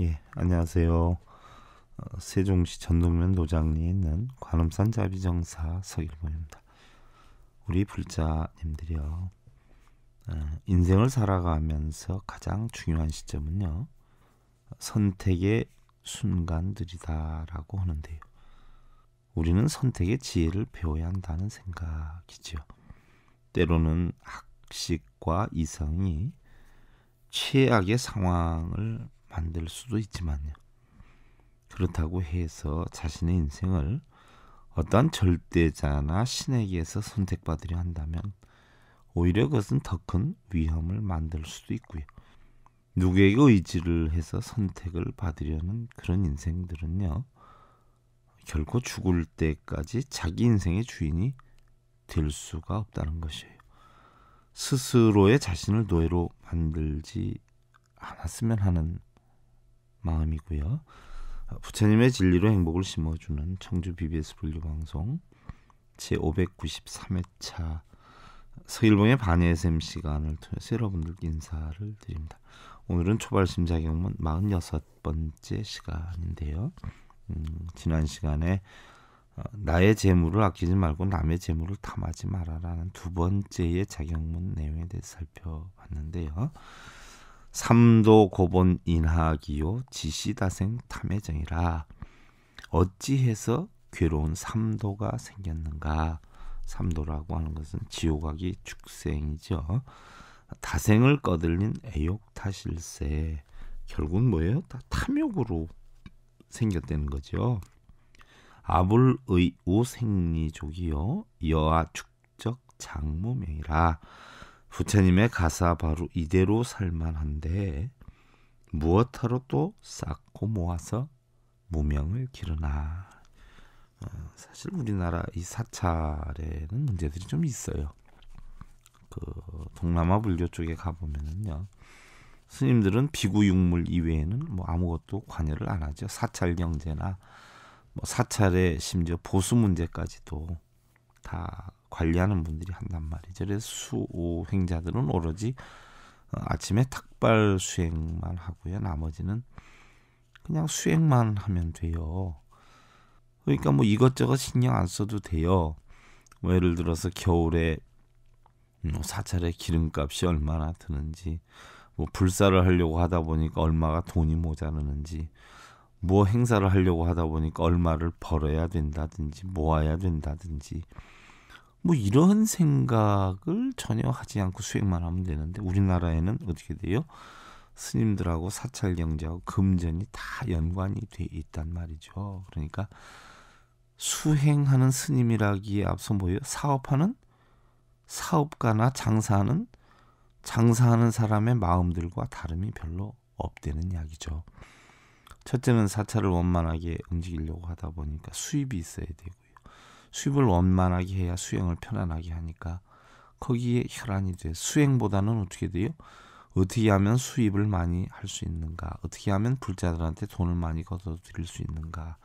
예, 안녕하세요. 어, 세종시 전동면 노장리에 있는 관음산 자비정사 서일보입니다. 우리 불자님들이요. 어, 인생을 살아가면서 가장 중요한 시점은요. 선택의 순간들이다라고 하는데요. 우리는 선택의 지혜를 배워야 한다는 생각이지요. 때로는 학식과 이성이 최악의 상황을 만들 수도 있지만요. 그렇다고 해서 자신의 인생을 어떠한 절대자나 신에게서 선택받으려 한다면 오히려 그것은 더 큰 위험을 만들 수도 있고요. 누구에게 의지를 해서 선택을 받으려는 그런 인생들은요. 결코 죽을 때까지 자기 인생의 주인이 될 수가 없다는 것이에요. 스스로의 자신을 노예로 만들지 않았으면 하는 마음이고요. 아, 부처님의 진리로 행복을 심어주는 청주 BBS 분류 방송 제 593회차 서일봉의 반예샘 시간을 통해서 여러분들께 인사를 드립니다. 오늘은 초발심 작용문 46번째 시간인데요. 음, 지난 시간에 어, 나의 재물을 아끼지 말고 남의 재물을 탐하지 말아라는 두 번째의 작용문 내용에 대해 서 살펴봤는데요. 삼도 고본 인하기요 지시다생 탐해정이라 어찌해서 괴로운 삼도가 생겼는가 삼도라고 하는 것은 지옥하기 축생이죠 다생을 거들린 애욕 타실세 결국은 뭐예요 다 탐욕으로 생겼다는 거죠 아불의 우생리족이요 여아 축적 장무명이라 부처님의 가사 바로 이대로 살만한데 무엇하러 또 쌓고 모아서 무명을 기르나 어, 사실 우리나라 이 사찰에는 문제들이 좀 있어요. 그 동남아 불교 쪽에 가보면은요. 스님들은 비구육물 이외에는 뭐 아무것도 관여를 안 하죠. 사찰 경제나 뭐 사찰의 심지어 보수 문제까지도 다 관리하는 분들이 한단 말이죠. 그래서 수행자들은 오로지 어, 아침에 탁발 수행만 하고요. 나머지는 그냥 수행만 하면 돼요. 그러니까 뭐 이것저것 신경 안 써도 돼요. 뭐 예를 들어서 겨울에 음, 사찰의 기름값이 얼마나 드는지, 뭐 불사를 하려고 하다 보니까 얼마가 돈이 모자르는지, 뭐 행사를 하려고 하다 보니까 얼마를 벌어야 된다든지 모아야 된다든지 뭐 이런 생각을 전혀 하지 않고 수행만 하면 되는데 우리나라에는 어떻게 돼요? 스님들하고 사찰 경제하고 금전이 다 연관이 돼 있단 말이죠. 그러니까 수행하는 스님이라기에 앞서 뭐예요? 사업하는 사업가나 장사하는 장사하는 사람의 마음들과 다름이 별로 없다는 이야기죠. 첫째는 사찰을 원만하게 움직이려고 하다 보니까 수입이 있어야 되고 수입을 원만하게 해야 수행을 편안하게 하니까 거기에 혈안이 돼. 수행보다는 어떻게 돼요? 어떻게 하면 수입을 많이 할 수 있는가? 어떻게 하면 불자들한테 돈을 많이 걷어들일 수 있는가?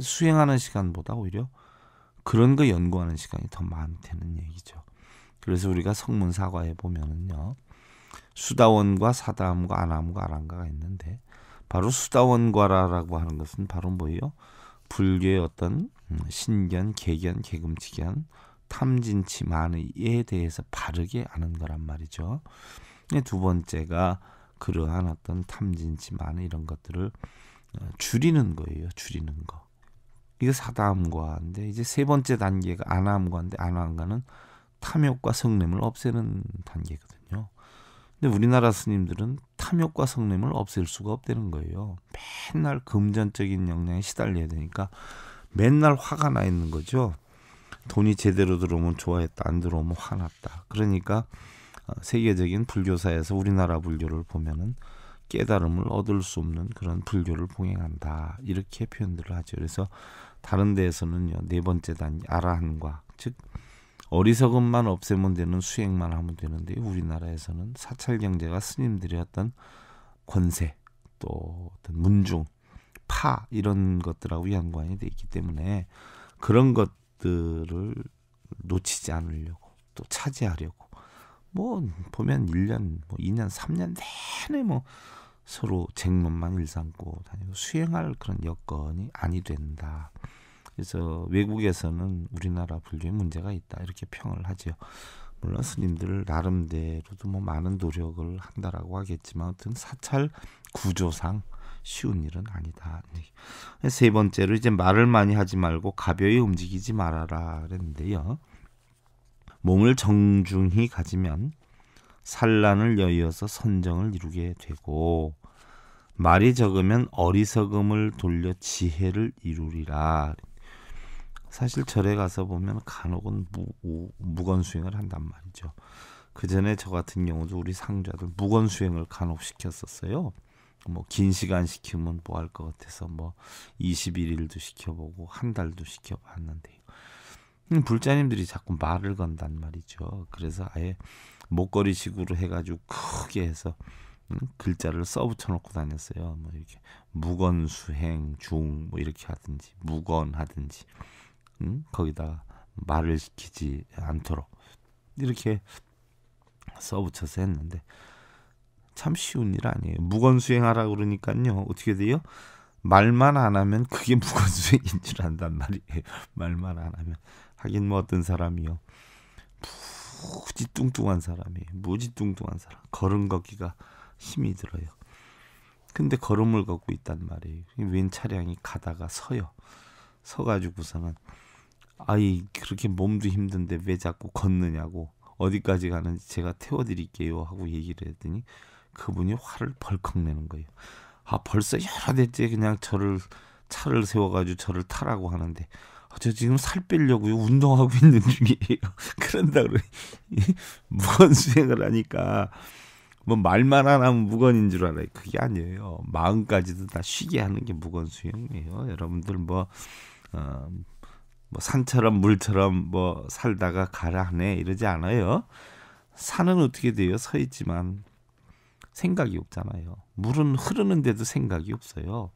수행하는 시간보다 오히려 그런 거 연구하는 시간이 더 많다는 얘기죠. 그래서 우리가 성문사과에 보면은요. 수다원과 사다함과 안함과 아랑가가 있는데 바로 수다원과라고 하는 것은 바로 뭐예요? 불교의 어떤 음, 신견, 개견, 개금치견, 탐진치 만의에 대해서 바르게 아는 거란 말이죠. 네, 두 번째가 그러한 어떤 탐진치 만의 이런 것들을 어, 줄이는 거예요. 줄이는 거. 이거사담과인데 이제 세 번째 단계가 안함과인데 안함과는 탐욕과 성냄을 없애는 단계거든요. 근데 우리나라 스님들은 탐욕과 성냄을 없앨 수가 없다는 거예요. 맨날 금전적인 영향에 시달려야 되니까 맨날 화가 나 있는 거죠. 돈이 제대로 들어오면 좋아했다, 안 들어오면 화났다. 그러니까 어, 세계적인 불교사에서 우리나라 불교를 보면은 깨달음을 얻을 수 없는 그런 불교를 봉행한다 이렇게 표현들을 하죠. 그래서 다른 데에서는요 네 번째 단 아라한과 즉 어리석음만 없애면 되는 수행만 하면 되는데 우리나라에서는 사찰 경제가 스님들이 어떤 권세 또 어떤 문중 파 이런 것들하고 연관이 돼 있기 때문에 그런 것들을 놓치지 않으려고 또 차지하려고 뭐 보면 1년 뭐 2년 3년 내내 뭐 서로 쟁론만 일삼고 다니고 수행할 그런 여건이 아니 된다. 그래서 외국에서는 우리나라 분류에 문제가 있다 이렇게 평을 하지요. 물론 스님들 나름대로도 뭐 많은 노력을 한다라고 하겠지만 어떤 사찰 구조상 쉬운 일은 아니다. 네. 세 번째로 이제 말을 많이 하지 말고 가벼이 움직이지 말아라 그랬는데요. 몸을 정중히 가지면 산란을 여의어서 선정을 이루게 되고 말이 적으면 어리석음을 돌려 지혜를 이루리라. 사실 절에 가서 보면 간혹은 무, 무건 수행을 한단 말이죠. 그 전에 저 같은 경우도 우리 상자들 무건 수행을 간혹 시켰었어요. 뭐 긴 시간 시키면 뭐 할 것 같아서 뭐 21일도 시켜보고 한 달도 시켜봤는데 음, 불자님들이 자꾸 말을 건단 말이죠. 그래서 아예 목걸이식으로 해가지고 크게 해서 음, 글자를 써붙여놓고 다녔어요. 뭐 이렇게 무건 수행 중 뭐 이렇게 하든지 무건 하든지. 음? 거기다 말을 시키지 않도록 이렇게 써붙여서 했는데 참 쉬운 일 아니에요. 무건수행하라 그러니까요. 어떻게 돼요? 말만 안 하면 그게 무건수행인 줄 안단 말이에요. 말만 안 하면 하긴 뭐 어떤 사람이요. 무지 뚱뚱한 사람이 에요 무지 뚱뚱한 사람 걸음 걷기가 힘이 들어요. 근데 걸음을 걷고 있단 말이에요. 웬 차량이 가다가 서요. 서가지고서는 아이 그렇게 몸도 힘든데 왜 자꾸 걷느냐고 어디까지 가는지 제가 태워드릴게요 하고 얘기를 했더니 그분이 화를 벌컥 내는 거예요. 아 벌써 여러 대째 그냥 저를 차를 세워가지고 저를 타라고 하는데 아, 저 지금 살 빼려고요 운동하고 있는 중이에요. 그런다 그래 무건 수행을 하니까 뭐 말만 안 하면 무건인 줄 알아요. 그게 아니에요. 마음까지도 다 쉬게 하는 게 무건 수행이에요. 여러분들 뭐 어, 뭐 산처럼 물처럼 뭐 살다가 가라하네 이러지 않아요. 산은 어떻게 돼요? 서 있지만 생각이 없잖아요. 물은 흐르는데도 생각이 없어요.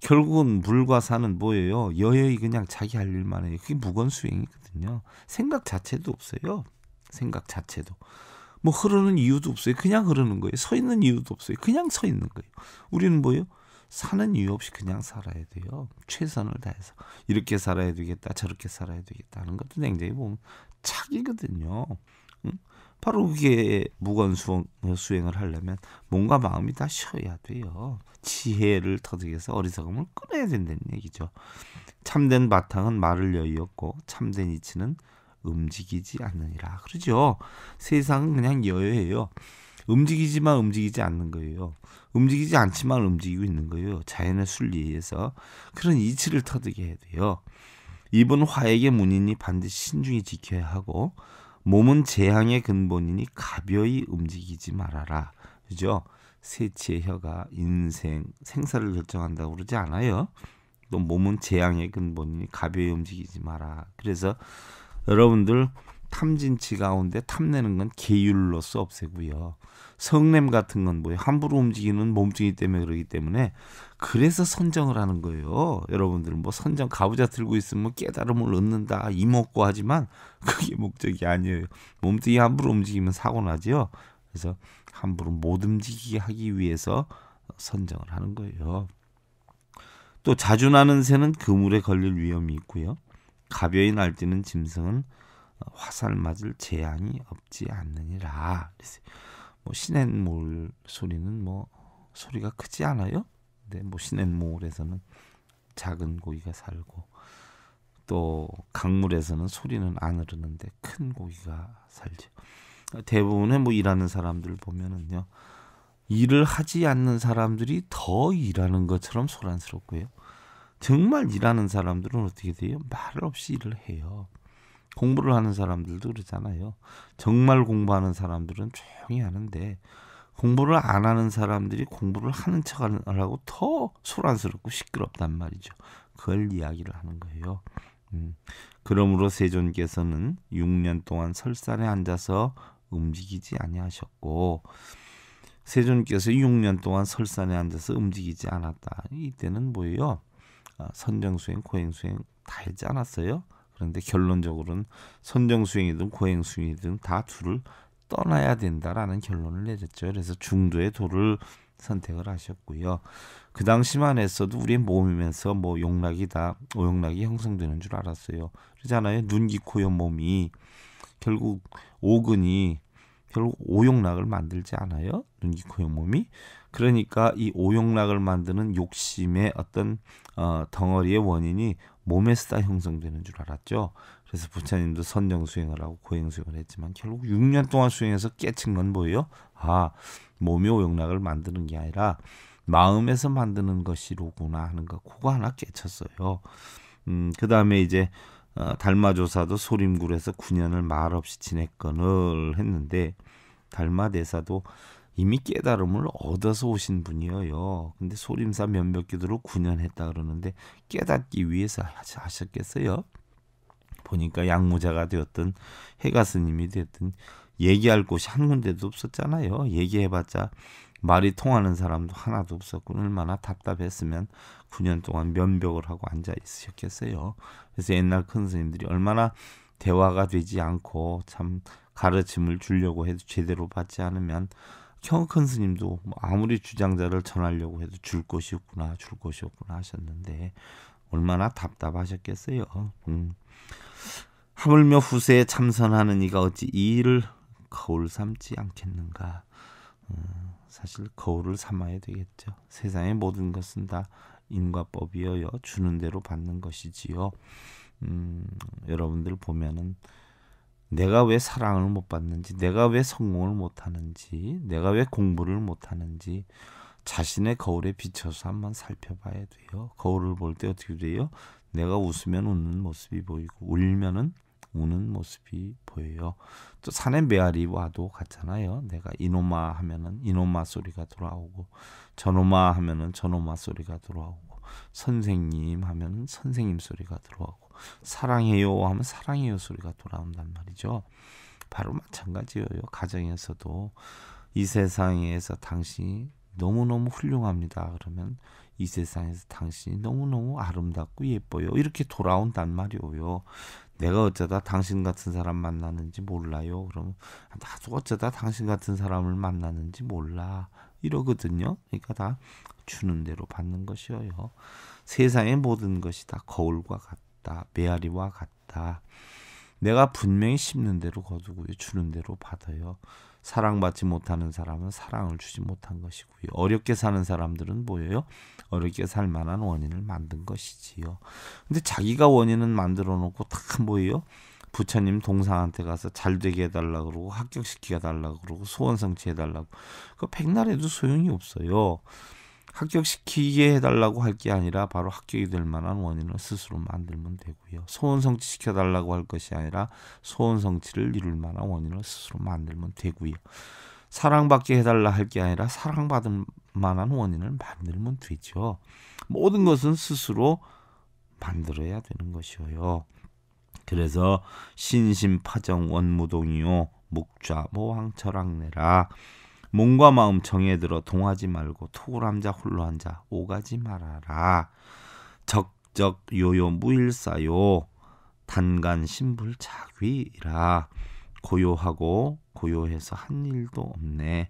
결국은 물과 산은 뭐예요? 여여이 그냥 자기 할 일만 해요. 그게 무건수행이거든요. 생각 자체도 없어요. 생각 자체도. 뭐 흐르는 이유도 없어요. 그냥 흐르는 거예요. 서 있는 이유도 없어요. 그냥 서 있는 거예요. 우리는 뭐예요? 사는 이유 없이 그냥 살아야 돼요. 최선을 다해서 이렇게 살아야 되겠다, 저렇게 살아야 되겠다 하는 것도 굉장히 보면 뭐 착이거든요. 응? 바로 그게 무건 수행을 하려면 몸과 마음이 다 쉬어야 돼요. 지혜를 터득해서 어리석음을 끊어야 된다는 얘기죠. 참된 바탕은 말을 여유였고 참된 이치는 움직이지 않느니라 그러죠. 세상은 그냥 여유예요. 움직이지만 움직이지 않는 거예요. 움직이지 않지만 움직이고 있는 거예요. 자연의 순리에서 그런 이치를 터득해야 돼요. 이은 화액의 문인이 반드시 신중히 지켜야 하고 몸은 재앙의 근본이니 가벼이 움직이지 말아라. 그죠? 세치의 혀가 인생 생사를 결정한다고 그러지 않아요. 또 몸은 재앙의 근본이니 가벼이 움직이지 마라. 그래서 여러분들 탐진치 가운데 탐내는 건 계율로서 없애고요. 성냄 같은 건 뭐예요? 함부로 움직이는 몸뚱이 때문에 그러기 때문에 그래서 선정을 하는 거예요. 여러분들은 뭐 선정 가부좌 들고 있으면 뭐 깨달음을 얻는다 이먹고 하지만 그게 목적이 아니에요. 몸뚱이 함부로 움직이면 사고 나지요. 그래서 함부로 못 움직이게 하기 위해서 선정을 하는 거예요. 또 자주 나는 새는 그물에 걸릴 위험이 있고요. 가벼이 날뛰는 짐승은 화살 맞을 재앙이 없지 않느니라. 뭐 시냇물 소리는 뭐 소리가 크지 않아요. 근데 뭐 시냇물에서는 작은 고기가 살고 또 강물에서는 소리는 안 흐르는데 큰 고기가 살죠. 대부분의 뭐 일하는 사람들 보면은요. 일을 하지 않는 사람들이 더 일하는 것처럼 소란스럽고요. 정말 일하는 사람들은 어떻게 돼요? 말 없이 일을 해요. 공부를 하는 사람들도 그러잖아요. 정말 공부하는 사람들은 조용히 하는데 공부를 안 하는 사람들이 공부를 하는 척을 하고 더 소란스럽고 시끄럽단 말이죠. 그걸 이야기를 하는 거예요. 음. 그러므로 세존께서는 6년 동안 설산에 앉아서 움직이지 아니하셨고 세존께서 6년 동안 설산에 앉아서 움직이지 않았다. 이때는 뭐예요? 아, 선정수행, 고행수행 다 했지 않았어요? 그런데 결론적으로는 선정수행이든 고행수행이든 다 둘을 떠나야 된다라는 결론을 내렸죠. 그래서 중도의 도를 선택을 하셨고요. 그 당시만 했어도 우리의 몸이면서 뭐 용락이다, 오용락이 형성되는 줄 알았어요. 그러잖아요. 눈, 귀, 코, 여, 몸이 결국 오근이 결국 오용락을 만들지 않아요. 눈, 귀, 코, 여, 몸이. 그러니까 이 오용락을 만드는 욕심의 어떤 어, 덩어리의 원인이 몸에 스다 형성되는 줄 알았죠. 그래서 부처님도 선정 수행을 하고 고행 수행을 했지만 결국 6년 동안 수행해서 깨친 건 뭐예요? 아, 몸의 오용락을 만드는 게 아니라 마음에서 만드는 것이로구나 하는 거 그거 하나 깨쳤어요. 음, 그다음에 이제 어, 달마조사도 소림굴에서 9년을 말없이 지냈건을 했는데 달마대사도 이미 깨달음을 얻어서 오신 분이에요. 근데 소림사 면벽기도를 9년 했다 그러는데 깨닫기 위해서 하셨겠어요? 보니까 양무자가 되었든 해가 스님이 되었든 얘기할 곳이 한 군데도 없었잖아요. 얘기해봤자 말이 통하는 사람도 하나도 없었고 얼마나 답답했으면 9년 동안 면벽을 하고 앉아 있으셨겠어요. 그래서 옛날 큰 스님들이 얼마나 대화가 되지 않고 참 가르침을 주려고 해도 제대로 받지 않으면 형큰 스님도 뭐 아무리 주장자를 전하려고 해도 줄 곳이 없구나 줄 곳이 없구나 하셨는데 얼마나 답답하셨겠어요. 음. 하물며 후세에 참선하는 이가 어찌 이 일을 거울 삼지 않겠는가. 음, 사실 거울을 삼아야 되겠죠. 세상의 모든 것은 다 인과법이어요. 주는 대로 받는 것이지요. 음, 여러분들 보면은 내가 왜 사랑을 못 받는지, 내가 왜 성공을 못 하는지, 내가 왜 공부를 못 하는지 자신의 거울에 비춰서 한번 살펴봐야 돼요. 거울을 볼 때 어떻게 돼요? 내가 웃으면 웃는 모습이 보이고 울면은 우는 모습이 보여요. 또 산에 메아리 와도 같잖아요. 내가 이놈아 하면은 이놈아 소리가 돌아오고 저놈아 하면은 저놈아 소리가 돌아오고 선생님 하면은 선생님 소리가 들어오고 사랑해요 하면 사랑해요 소리가 돌아온단 말이죠. 바로 마찬가지예요. 가정에서도 이 세상에서 당신이 너무너무 훌륭합니다. 그러면 이 세상에서 당신이 너무너무 아름답고 예뻐요. 이렇게 돌아온단 말이에요 내가 어쩌다 당신 같은 사람 만나는지 몰라요. 그러면 나도 어쩌다 당신 같은 사람을 만나는지 몰라. 이러거든요. 그러니까 다 주는 대로 받는 것이에요 세상의 모든 것이 다 거울과 같다. 같다. 메아리와 같다. 내가 분명히 심는 대로 거두고요. 주는 대로 받아요. 사랑받지 못하는 사람은 사랑을 주지 못한 것이고요. 어렵게 사는 사람들은 뭐예요? 어렵게 살 만한 원인을 만든 것이지요. 근데 자기가 원인은 만들어 놓고 딱 뭐예요? 부처님 동상한테 가서 잘 되게 해달라 그러고 합격시켜달라 그러고 소원 성취해달라고 그 백날에도 소용이 없어요. 합격시키게 해달라고 할 게 아니라 바로 합격이 될 만한 원인을 스스로 만들면 되고요. 소원 성취 시켜달라고 할 것이 아니라 소원 성취를 이룰 만한 원인을 스스로 만들면 되고요. 사랑받게 해달라 할 게 아니라 사랑받을 만한 원인을 만들면 되죠. 모든 것은 스스로 만들어야 되는 것이어요. 그래서 신심파정 원무동이요 목좌 모황철학내라 몸과 마음 정에 들어 동하지 말고 토굴함자 홀로 앉아 오가지 말아라. 적적 요요 무일사요 단간 신불자귀라 고요하고 고요해서 한 일도 없네.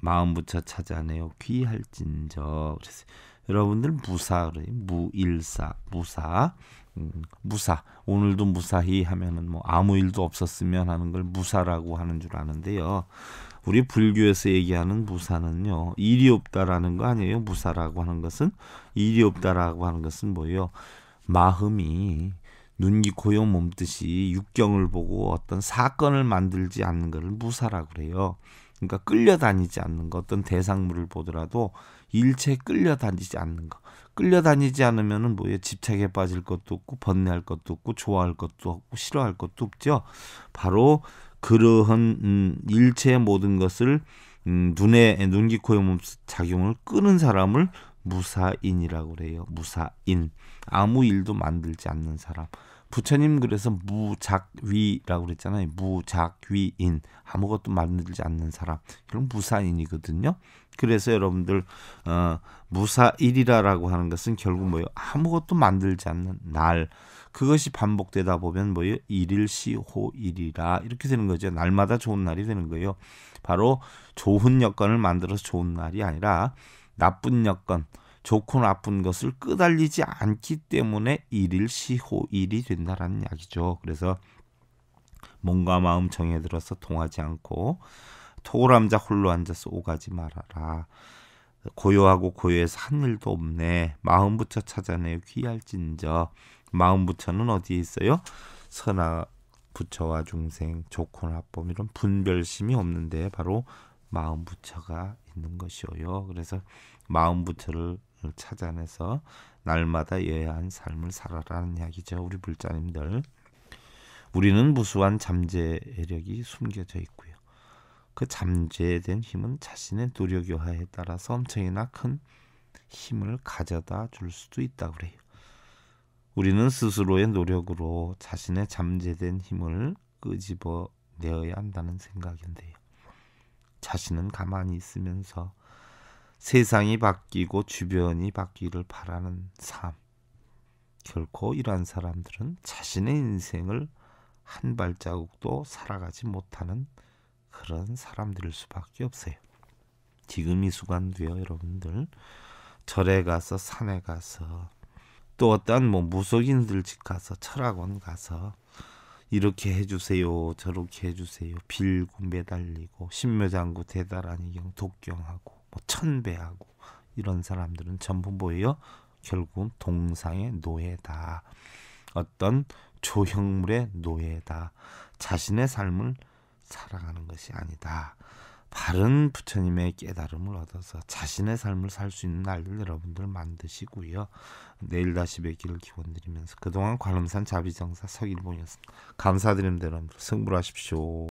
마음부터 찾아내요 귀할진저. 그래서 여러분들 무사 그래 무일사 무사 음, 무사 오늘도 무사히 하면은 뭐 아무 일도 없었으면 하는 걸 무사라고 하는 줄 아는데요. 우리 불교에서 얘기하는 무사는요. 일이 없다라는 거 아니에요. 무사라고 하는 것은 일이 없다라고 하는 것은 뭐예요? 마음이 눈기 고요 몸뜻이 육경을 보고 어떤 사건을 만들지 않는 것을 무사라고 그래요. 그러니까 끌려다니지 않는 것, 어떤 대상물을 보더라도 일체 끌려다니지 않는 것. 끌려다니지 않으면은 뭐에 집착에 빠질 것도 없고 번뇌할 것도 없고 좋아할 것도 없고 싫어할 것도 없죠. 바로 그러한 음, 일체의 모든 것을 음, 눈에 눈기 코에 몸 작용을 끄는 사람을 무사인이라고 그래요. 무사인 아무 일도 만들지 않는 사람. 부처님 그래서 무작위라고 그랬잖아요. 무작위인 아무것도 만들지 않는 사람 이런 무사인이거든요. 그래서 여러분들 어, 무사일이라라고 하는 것은 결국 뭐예요? 아무것도 만들지 않는 날. 그것이 반복되다 보면 뭐예요? 일일시호일이라 이렇게 되는 거죠. 날마다 좋은 날이 되는 거예요. 바로 좋은 여건을 만들어서 좋은 날이 아니라 나쁜 여건, 좋고 나쁜 것을 끄달리지 않기 때문에 일일시호일이 된다라는 이야기죠. 그래서 몸과 마음 정해 들어서 통하지 않고 토골함자 홀로 앉아서 오가지 말아라. 고요하고 고요해서 한 일도 없네. 마음부터 찾아내요 귀할진저. 마음 부처는 어디에 있어요? 선하 부처와 중생, 조건 합법 이런 분별심이 없는데 바로 마음 부처가 있는 것이요 그래서 마음 부처를 찾아내서 날마다 예한 삶을 살아라는 이야기죠. 우리 불자님들. 우리는 무수한 잠재력이 숨겨져 있고요. 그 잠재된 힘은 자신의 노력 여하에 따라서 엄청이나 큰 힘을 가져다 줄 수도 있다 그래요. 우리는 스스로의 노력으로 자신의 잠재된 힘을 끄집어 내어야 한다는 생각인데요. 자신은 가만히 있으면서 세상이 바뀌고 주변이 바뀌기를 바라는 삶. 결코 이러한 사람들은 자신의 인생을 한 발자국도 살아가지 못하는 그런 사람들일 수밖에 없어요. 지금 이순간 되어 여러분들. 절에 가서 산에 가서 또 어떤 뭐 무속인들 집 가서 철학원 가서 이렇게 해주세요 저렇게 해주세요 빌고 매달리고 신묘장구 대달한이경 독경하고 뭐 천배하고 이런 사람들은 전부 뭐예요 결국 동상의 노예다 어떤 조형물의 노예다 자신의 삶을 살아가는 것이 아니다 바른 부처님의 깨달음을 얻어서 자신의 삶을 살 수 있는 날 여러분들 만드시고요. 내일 다시 뵙기를 기원드리면서 그동안 관음산 자비정사 서일봉이었습니다. 감사드립니다. 여러분들 승부하십시오.